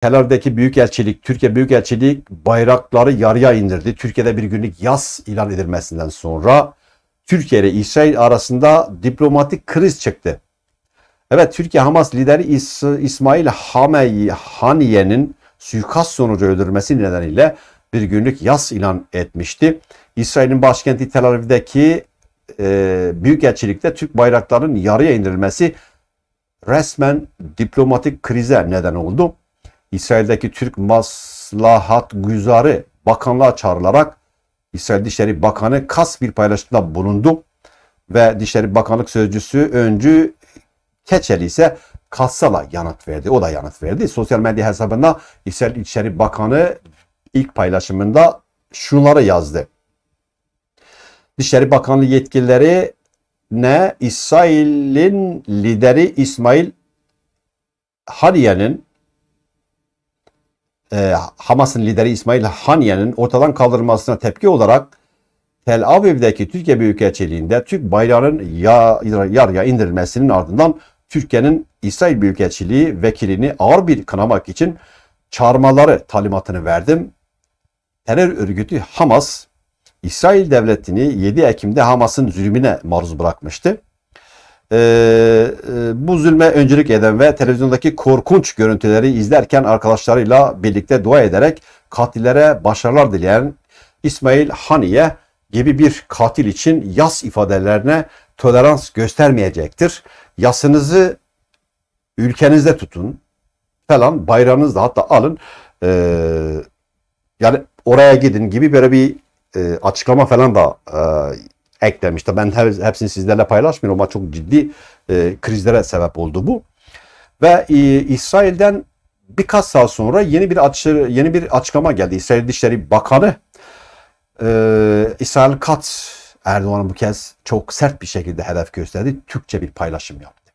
Telav'deki Büyükelçilik, Türkiye Büyükelçilik bayrakları yarıya indirdi. Türkiye'de bir günlük yaz ilan edilmesinden sonra Türkiye ile İsrail arasında diplomatik kriz çıktı. Evet Türkiye Hamas lideri İsmail Haniye'nin suikast sonucu öldürülmesi nedeniyle bir günlük yaz ilan etmişti. İsrail'in başkenti Tel Aviv'deki e, büyükelçilikte Türk bayraklarının yarıya indirilmesi resmen diplomatik krize neden oldu. İsrail'deki Türk maslahat güzarı bakanlığa çağrılarak İsrail Dışişleri Bakanı kas bir paylaşımda bulundu ve Dışişleri Bakanlık Sözcüsü Öncü Keçeli ise Kassal'a yanıt verdi. O da yanıt verdi. Sosyal medya hesabında İsrail İçişleri Bakanı ilk paylaşımında şunları yazdı. Dışişleri Bakanlığı yetkilileri ne İsrail'in lideri İsmail Hariye'nin e, Hamas'ın lideri İsmail Haniye'nin ortadan kaldırılmasına tepki olarak Tel Aviv'deki Türkiye Büyükelçiliği'nde Türk bayrağının yarıya indirilmesinin ardından Türkiye'nin İsrail Büyükelçiliği vekilini ağır bir kınamak için çağırmaları talimatını verdim. Terör örgütü Hamas, İsrail devletini 7 Ekim'de Hamas'ın zulmüne maruz bırakmıştı. Ee, e, bu zulme öncülük eden ve televizyondaki korkunç görüntüleri izlerken arkadaşlarıyla birlikte dua ederek katillere başarılar dileyen İsmail Haniye gibi bir katil için yas ifadelerine tolerans göstermeyecektir. Yasınızı ülkenizde tutun falan bayrağınızı da hatta alın e, yani oraya gidin gibi böyle bir e, açıklama falan da e, eklemişti. Ben hepsini sizlerle paylaşmıyorum ama çok ciddi e, krizlere sebep oldu bu. Ve e, İsrail'den birkaç saat sonra yeni bir açı, yeni bir açıklama geldi. İsrail Dışişleri Bakanı e, İsrail Katz Erdoğan bu kez çok sert bir şekilde hedef gösterdi. Türkçe bir paylaşım yaptı.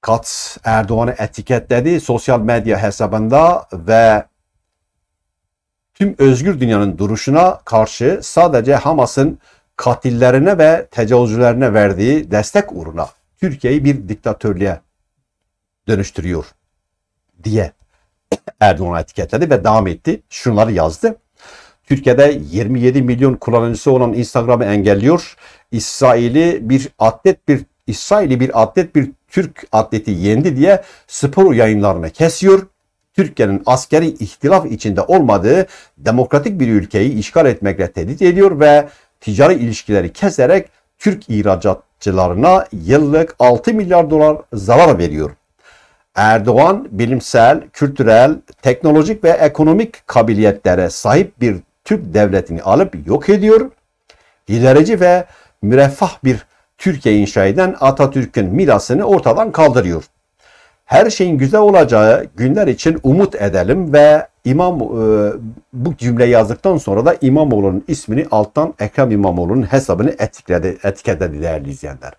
Katz Erdoğan'ı etiketledi sosyal medya hesabında ve tüm özgür dünyanın duruşuna karşı sadece Hamas'ın katillerine ve tecavüzcülerine verdiği destek uğruna Türkiye'yi bir diktatörlüğe dönüştürüyor diye Erdoğan etiketledi ve devam etti. Şunları yazdı. Türkiye'de 27 milyon kullanıcısı olan Instagram'ı engelliyor. İsrail'i bir atlet bir İsrail'i bir atlet bir Türk atleti yendi diye spor yayınlarını kesiyor. Türkiye'nin askeri ihtilaf içinde olmadığı demokratik bir ülkeyi işgal etmekle tehdit ediyor ve ticari ilişkileri keserek Türk ihracatçılarına yıllık 6 milyar dolar zarar veriyor. Erdoğan bilimsel, kültürel, teknolojik ve ekonomik kabiliyetlere sahip bir Türk devletini alıp yok ediyor. İlerici ve müreffah bir Türkiye inşa eden Atatürk'ün mirasını ortadan kaldırıyor her şeyin güzel olacağı günler için umut edelim ve İmam e, bu cümle yazdıktan sonra da İmamoğlu'nun ismini alttan Ekrem İmamoğlu'nun hesabını etikledi, etiketledi değerli izleyenler.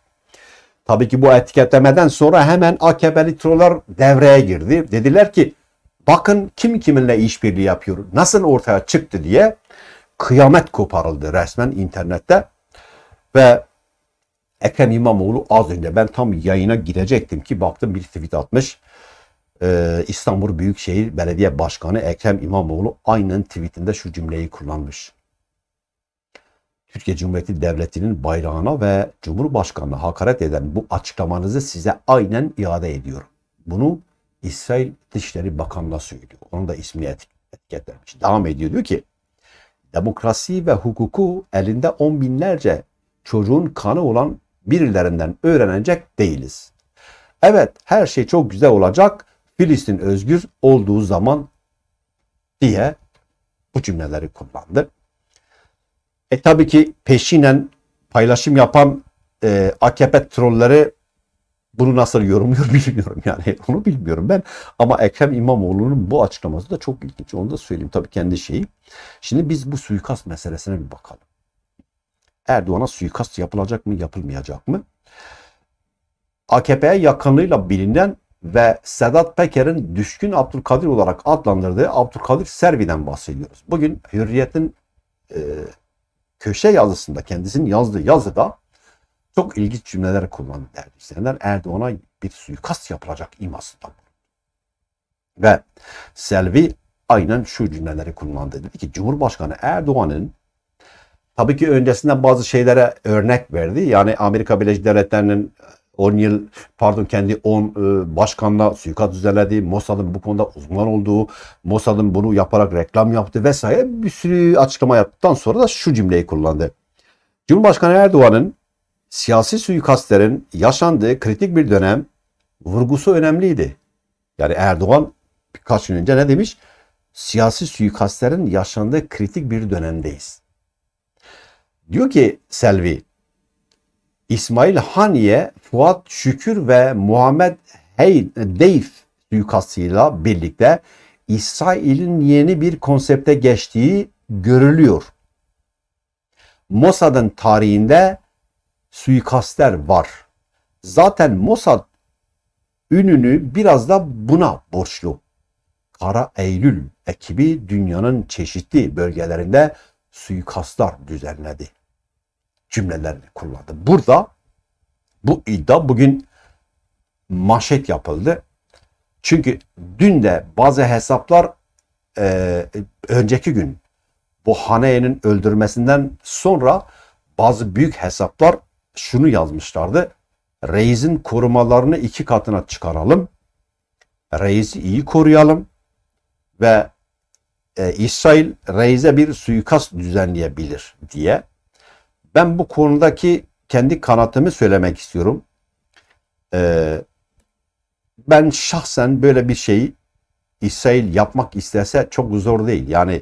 Tabii ki bu etiketlemeden sonra hemen AKP'li troller devreye girdi. Dediler ki bakın kim kiminle işbirliği yapıyor, nasıl ortaya çıktı diye kıyamet koparıldı resmen internette. Ve Ekrem İmamoğlu az önce ben tam yayına girecektim ki baktım bir tweet atmış. Ee, İstanbul Büyükşehir Belediye Başkanı Ekrem İmamoğlu aynen tweetinde şu cümleyi kullanmış. Türkiye Cumhuriyeti Devleti'nin bayrağına ve Cumhurbaşkanı'na hakaret eden bu açıklamanızı size aynen iade ediyorum. Bunu İsrail Dışişleri Bakanı'na söylüyor. Onun da ismini etiketlemiş. Devam ediyor diyor ki demokrasi ve hukuku elinde on binlerce çocuğun kanı olan birilerinden öğrenecek değiliz. Evet her şey çok güzel olacak. Filistin özgür olduğu zaman diye bu cümleleri kullandı. E tabii ki peşinen paylaşım yapan e, AKP trolleri bunu nasıl yorumluyor bilmiyorum yani onu bilmiyorum ben. Ama Ekrem İmamoğlu'nun bu açıklaması da çok ilginç onu da söyleyeyim tabii kendi şeyi. Şimdi biz bu suikast meselesine bir bakalım. Erdoğan'a suikast yapılacak mı yapılmayacak mı? AKP'ye yakınlığıyla bilinen ve Sedat Peker'in düşkün Abdülkadir olarak adlandırdığı Abdülkadir Servi'den bahsediyoruz. Bugün Hürriyet'in e, köşe yazısında kendisinin yazdığı yazıda çok ilginç cümleler kullandı değerli Erdoğan'a bir suikast yapılacak imasında Ve Selvi aynen şu cümleleri kullandı. Dedi ki Cumhurbaşkanı Erdoğan'ın Tabii ki öncesinde bazı şeylere örnek verdi. Yani Amerika Birleşik Devletleri'nin 10 yıl pardon kendi 10 e, başkanla suikast düzenledi, Mossad'ın bu konuda uzman olduğu, Mossad'ın bunu yaparak reklam yaptı vesaire bir sürü açıklama yaptıktan sonra da şu cümleyi kullandı. Cumhurbaşkanı Erdoğan'ın siyasi suikastlerin yaşandığı kritik bir dönem vurgusu önemliydi. Yani Erdoğan birkaç gün önce ne demiş? Siyasi suikastlerin yaşandığı kritik bir dönemdeyiz. Diyor ki Selvi, İsmail Haniye, Fuat Şükür ve Muhammed Hey Deyf suikastıyla birlikte İsrail'in yeni bir konsepte geçtiği görülüyor. Mossad'ın tarihinde suikastler var. Zaten Mossad ününü biraz da buna borçlu. Kara Eylül ekibi dünyanın çeşitli bölgelerinde suikastlar düzenledi cümlelerini kullandı. Burada bu iddia bugün manşet yapıldı. Çünkü dün de bazı hesaplar e, önceki gün bu Haneye'nin öldürmesinden sonra bazı büyük hesaplar şunu yazmışlardı. Reisin korumalarını iki katına çıkaralım. Reisi iyi koruyalım. Ve e, İsrail Reize bir suikast düzenleyebilir diye ben bu konudaki kendi kanatımı söylemek istiyorum. Ee, ben şahsen böyle bir şeyi İsrail yapmak istese çok zor değil. Yani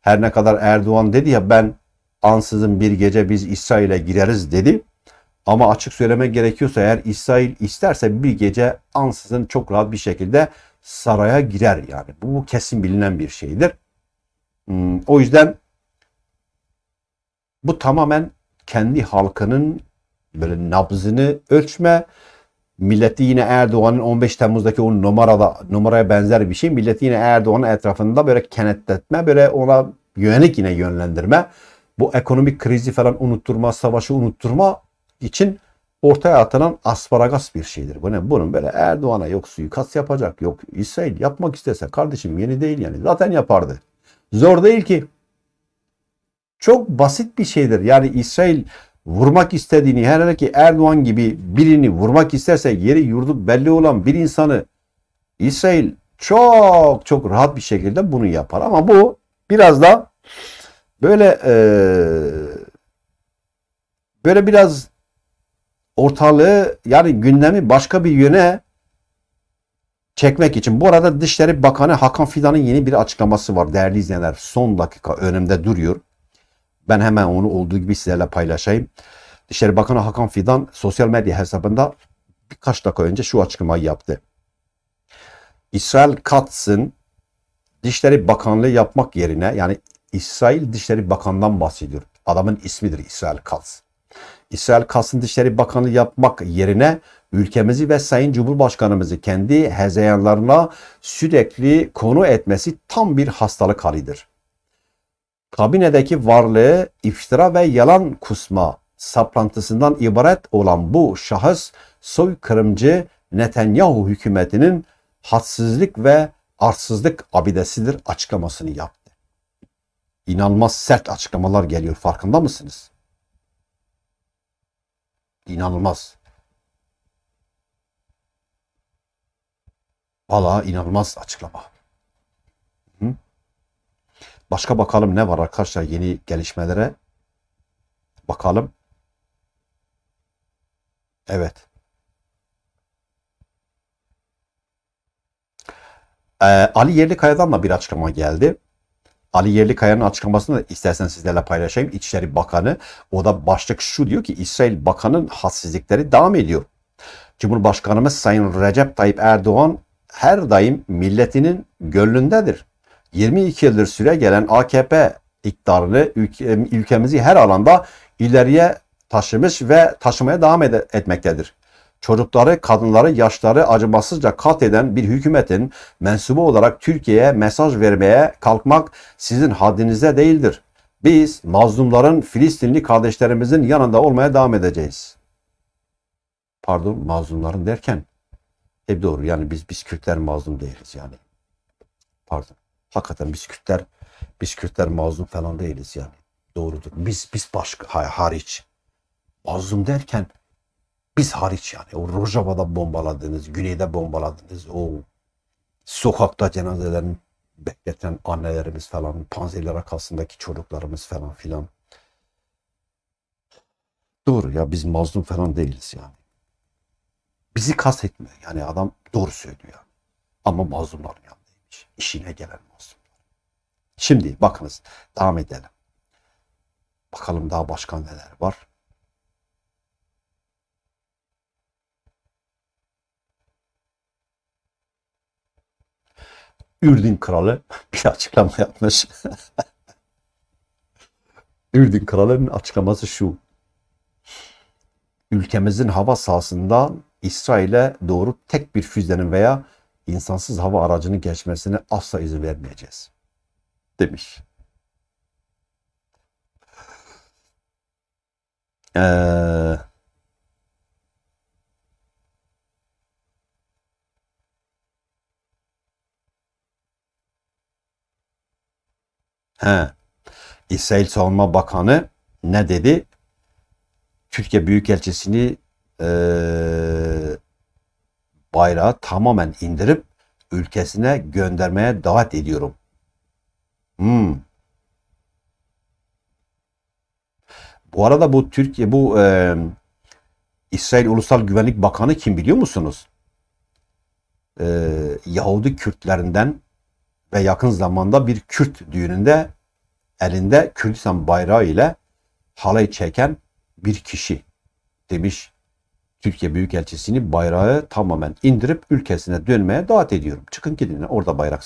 her ne kadar Erdoğan dedi ya ben ansızın bir gece biz İsrail'e gireriz dedi. Ama açık söylemek gerekiyorsa eğer İsrail isterse bir gece ansızın çok rahat bir şekilde saraya girer yani. Bu, bu kesin bilinen bir şeydir. Hmm, o yüzden bu tamamen kendi halkının böyle nabzını ölçme. Milleti yine Erdoğan'ın 15 Temmuz'daki o numarada, numaraya benzer bir şey. Milleti yine Erdoğan'ın etrafında böyle kenetletme, böyle ona yönelik yine yönlendirme. Bu ekonomik krizi falan unutturma, savaşı unutturma için ortaya atılan asparagas bir şeydir. Bu ne? Bunun böyle Erdoğan'a yok suikast yapacak, yok İsrail yapmak istese kardeşim yeni değil yani zaten yapardı. Zor değil ki. Çok basit bir şeydir. Yani İsrail vurmak istediğini hele ki Erdoğan gibi birini vurmak isterse yeri yurdu belli olan bir insanı İsrail çok çok rahat bir şekilde bunu yapar. Ama bu biraz da böyle e, böyle biraz ortalığı yani gündemi başka bir yöne çekmek için. Bu arada Dışişleri Bakanı Hakan Fidan'ın yeni bir açıklaması var değerli izleyenler. Son dakika önümde duruyor. Ben hemen onu olduğu gibi sizlerle paylaşayım. Dışişleri Bakanı Hakan Fidan sosyal medya hesabında birkaç dakika önce şu açıklamayı yaptı. İsrail Katz'ın Dışişleri Bakanlığı yapmak yerine yani İsrail Dışişleri Bakanı'ndan bahsediyor. Adamın ismidir İsrail Katz. İsrail Katz'ın Dışişleri bakanlığı yapmak yerine ülkemizi ve Sayın Cumhurbaşkanımızı kendi hezeyanlarına sürekli konu etmesi tam bir hastalık halidir kabinedeki varlığı iftira ve yalan kusma saplantısından ibaret olan bu şahıs soykırımcı Netanyahu hükümetinin hadsizlik ve arsızlık abidesidir açıklamasını yaptı. İnanılmaz sert açıklamalar geliyor farkında mısınız? İnanılmaz. Valla inanılmaz açıklama. Başka bakalım ne var arkadaşlar yeni gelişmelere. Bakalım. Evet. Ee, Ali Yerlikaya'dan da bir açıklama geldi. Ali Yerlikaya'nın açıklamasını da istersen sizlerle paylaşayım. İçişleri Bakanı o da başlık şu diyor ki İsrail Bakan'ın hassizlikleri devam ediyor. Cumhurbaşkanımız Sayın Recep Tayyip Erdoğan her daim milletinin gönlündedir. 22 yıldır süre gelen AKP iktidarını ülkemizi her alanda ileriye taşımış ve taşımaya devam etmektedir. Çocukları, kadınları, yaşları acımasızca katleden bir hükümetin mensubu olarak Türkiye'ye mesaj vermeye kalkmak sizin haddinize değildir. Biz mazlumların Filistinli kardeşlerimizin yanında olmaya devam edeceğiz. Pardon mazlumların derken hep doğru yani biz biz Kürtler mazlum değiliz yani. Pardon. Hakikaten biz Kürtler, biz Kürtler mazlum falan değiliz yani. Doğrudur. Biz biz başka hariç. Mazlum derken biz hariç yani. O Rojava'da bombaladınız, güneyde bombaladınız. O sokakta cenazelerin bekleten annelerimiz falan, panzerler arkasındaki çocuklarımız falan filan. Doğru ya biz mazlum falan değiliz yani. Bizi kastetmiyor. Yani adam doğru söylüyor. Ama mazlumlar yani etmiş. İşine gelen olsun. Şimdi bakınız devam edelim. Bakalım daha başka neler var. Ürdün kralı bir açıklama yapmış. Ürdün kralının açıklaması şu. Ülkemizin hava sahasından İsrail'e doğru tek bir füzenin veya insansız hava aracının geçmesine asla izin vermeyeceğiz demiş. Ee, He. İsrail Savunma Bakanı ne dedi? Türkiye Büyükelçisini e, bayrağı tamamen indirip ülkesine göndermeye davet ediyorum. Hmm. Bu arada bu Türkiye bu e, İsrail Ulusal Güvenlik Bakanı kim biliyor musunuz? E, Yahudi Kürtlerinden ve yakın zamanda bir Kürt düğününde elinde Kürdistan bayrağı ile halay çeken bir kişi demiş Türkiye Büyükelçisini bayrağı tamamen indirip ülkesine dönmeye davet ediyorum. Çıkın gidin orada bayrak